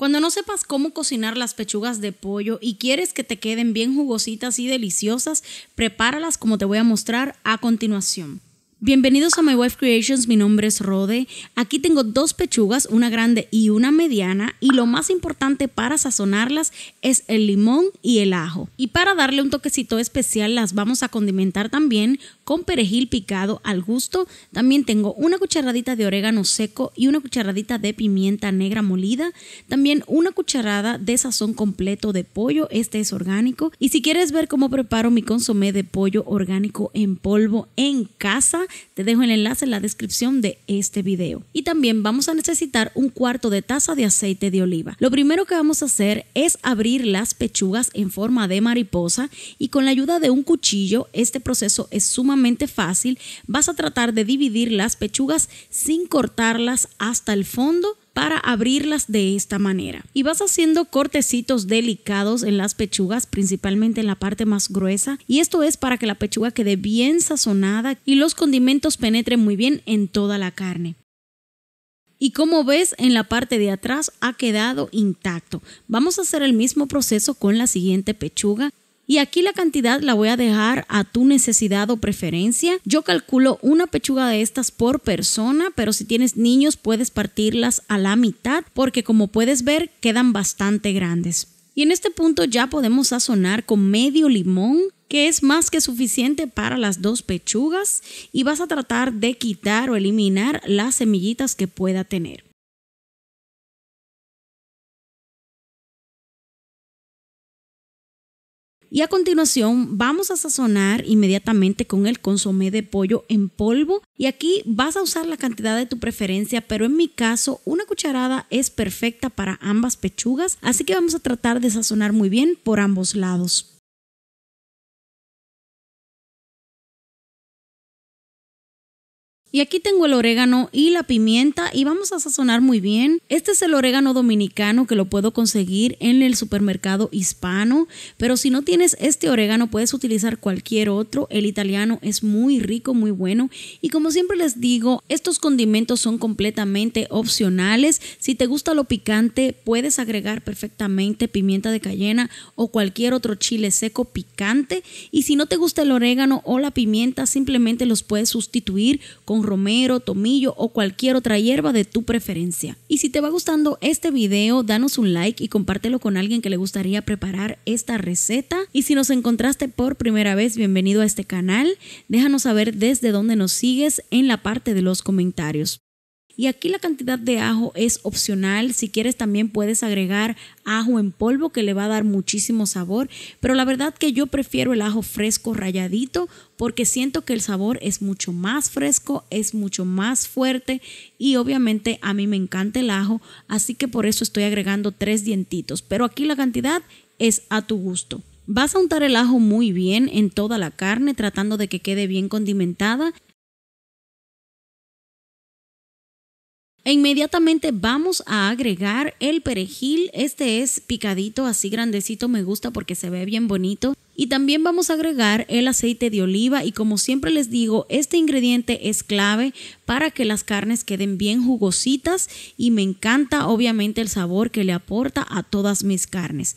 Cuando no sepas cómo cocinar las pechugas de pollo y quieres que te queden bien jugositas y deliciosas, prepáralas como te voy a mostrar a continuación. Bienvenidos a My Wife Creations, mi nombre es Rode. Aquí tengo dos pechugas, una grande y una mediana, y lo más importante para sazonarlas es el limón y el ajo. Y para darle un toquecito especial las vamos a condimentar también con perejil picado al gusto. También tengo una cucharadita de orégano seco y una cucharadita de pimienta negra molida. También una cucharada de sazón completo de pollo, este es orgánico. Y si quieres ver cómo preparo mi consomé de pollo orgánico en polvo en casa, te dejo el enlace en la descripción de este video. Y también vamos a necesitar un cuarto de taza de aceite de oliva. Lo primero que vamos a hacer es abrir las pechugas en forma de mariposa y con la ayuda de un cuchillo, este proceso es sumamente fácil, vas a tratar de dividir las pechugas sin cortarlas hasta el fondo para abrirlas de esta manera. Y vas haciendo cortecitos delicados en las pechugas, principalmente en la parte más gruesa. Y esto es para que la pechuga quede bien sazonada y los condimentos penetren muy bien en toda la carne. Y como ves en la parte de atrás ha quedado intacto. Vamos a hacer el mismo proceso con la siguiente pechuga y aquí la cantidad la voy a dejar a tu necesidad o preferencia. Yo calculo una pechuga de estas por persona, pero si tienes niños puedes partirlas a la mitad porque como puedes ver quedan bastante grandes. Y en este punto ya podemos sazonar con medio limón, que es más que suficiente para las dos pechugas, y vas a tratar de quitar o eliminar las semillitas que pueda tener. Y a continuación vamos a sazonar inmediatamente con el consomé de pollo en polvo y aquí vas a usar la cantidad de tu preferencia, pero en mi caso una cucharada es perfecta para ambas pechugas, así que vamos a tratar de sazonar muy bien por ambos lados. Y aquí tengo el orégano y la pimienta y vamos a sazonar muy bien. Este es el orégano dominicano que lo puedo conseguir en el supermercado hispano, pero si no tienes este orégano puedes utilizar cualquier otro. El italiano es muy rico, muy bueno y como siempre les digo, estos condimentos son completamente opcionales. Si te gusta lo picante, puedes agregar perfectamente pimienta de cayena o cualquier otro chile seco picante y si no te gusta el orégano o la pimienta, simplemente los puedes sustituir con romero, tomillo o cualquier otra hierba de tu preferencia. Y si te va gustando este video, danos un like y compártelo con alguien que le gustaría preparar esta receta. Y si nos encontraste por primera vez, bienvenido a este canal. Déjanos saber desde dónde nos sigues en la parte de los comentarios. Y aquí la cantidad de ajo es opcional. Si quieres también puedes agregar ajo en polvo que le va a dar muchísimo sabor. Pero la verdad que yo prefiero el ajo fresco rayadito porque siento que el sabor es mucho más fresco, es mucho más fuerte y obviamente a mí me encanta el ajo. Así que por eso estoy agregando tres dientitos. Pero aquí la cantidad es a tu gusto. Vas a untar el ajo muy bien en toda la carne, tratando de que quede bien condimentada E inmediatamente vamos a agregar el perejil. Este es picadito, así grandecito, me gusta porque se ve bien bonito. Y también vamos a agregar el aceite de oliva y como siempre les digo, este ingrediente es clave para que las carnes queden bien jugositas y me encanta obviamente el sabor que le aporta a todas mis carnes.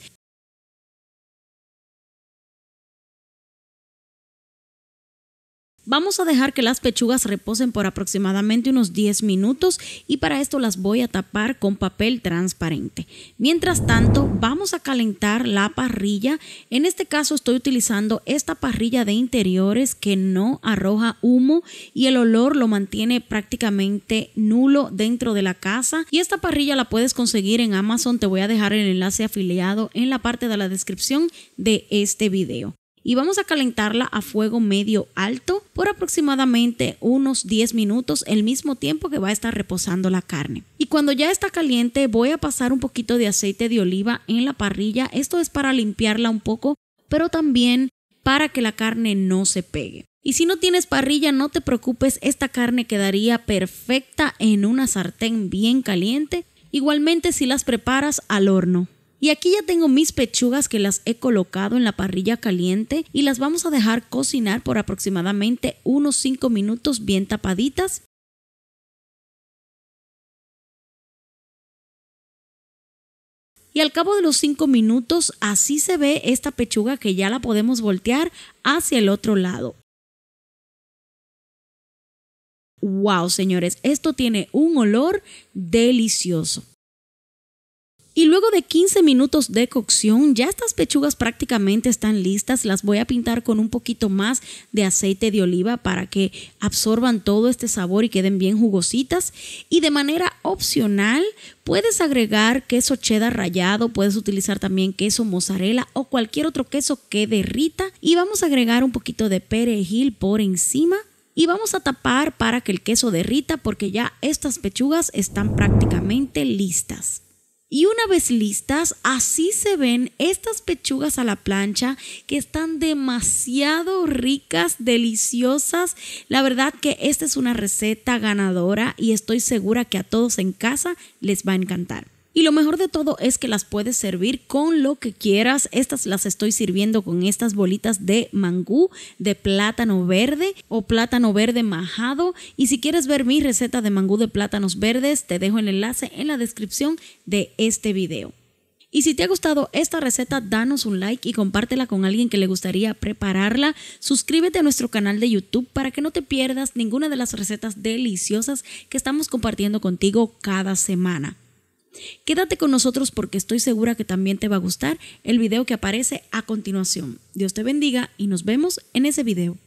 Vamos a dejar que las pechugas reposen por aproximadamente unos 10 minutos y para esto las voy a tapar con papel transparente. Mientras tanto, vamos a calentar la parrilla. En este caso estoy utilizando esta parrilla de interiores que no arroja humo y el olor lo mantiene prácticamente nulo dentro de la casa. Y esta parrilla la puedes conseguir en Amazon. Te voy a dejar el enlace afiliado en la parte de la descripción de este video y vamos a calentarla a fuego medio alto por aproximadamente unos 10 minutos, el mismo tiempo que va a estar reposando la carne. Y cuando ya está caliente voy a pasar un poquito de aceite de oliva en la parrilla, esto es para limpiarla un poco, pero también para que la carne no se pegue. Y si no tienes parrilla, no te preocupes, esta carne quedaría perfecta en una sartén bien caliente, igualmente si las preparas al horno. Y aquí ya tengo mis pechugas que las he colocado en la parrilla caliente y las vamos a dejar cocinar por aproximadamente unos 5 minutos bien tapaditas y al cabo de los 5 minutos así se ve esta pechuga que ya la podemos voltear hacia el otro lado. ¡Wow, señores! Esto tiene un olor delicioso. Y luego de 15 minutos de cocción, ya estas pechugas prácticamente están listas. Las voy a pintar con un poquito más de aceite de oliva para que absorban todo este sabor y queden bien jugositas. Y de manera opcional, puedes agregar queso cheddar rallado, puedes utilizar también queso mozzarella o cualquier otro queso que derrita. Y vamos a agregar un poquito de perejil por encima y vamos a tapar para que el queso derrita porque ya estas pechugas están prácticamente listas. Y una vez listas, así se ven estas pechugas a la plancha que están demasiado ricas, deliciosas. La verdad que esta es una receta ganadora y estoy segura que a todos en casa les va a encantar. Y lo mejor de todo es que las puedes servir con lo que quieras. Estas las estoy sirviendo con estas bolitas de mangú, de plátano verde o plátano verde majado. Y si quieres ver mi receta de mangú de plátanos verdes, te dejo el enlace en la descripción de este video. Y si te ha gustado esta receta, danos un like y compártela con alguien que le gustaría prepararla. Suscríbete a nuestro canal de YouTube para que no te pierdas ninguna de las recetas deliciosas que estamos compartiendo contigo cada semana. Quédate con nosotros porque estoy segura que también te va a gustar el video que aparece a continuación. Dios te bendiga y nos vemos en ese video.